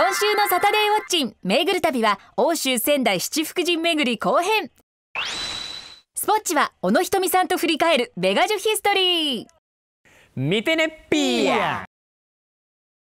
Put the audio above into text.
今週のサタデーウォッチン巡る旅は欧州仙台七福神巡り後編スポッチは小野瞳さんと振り返るメガジュヒストリー見てねっぴー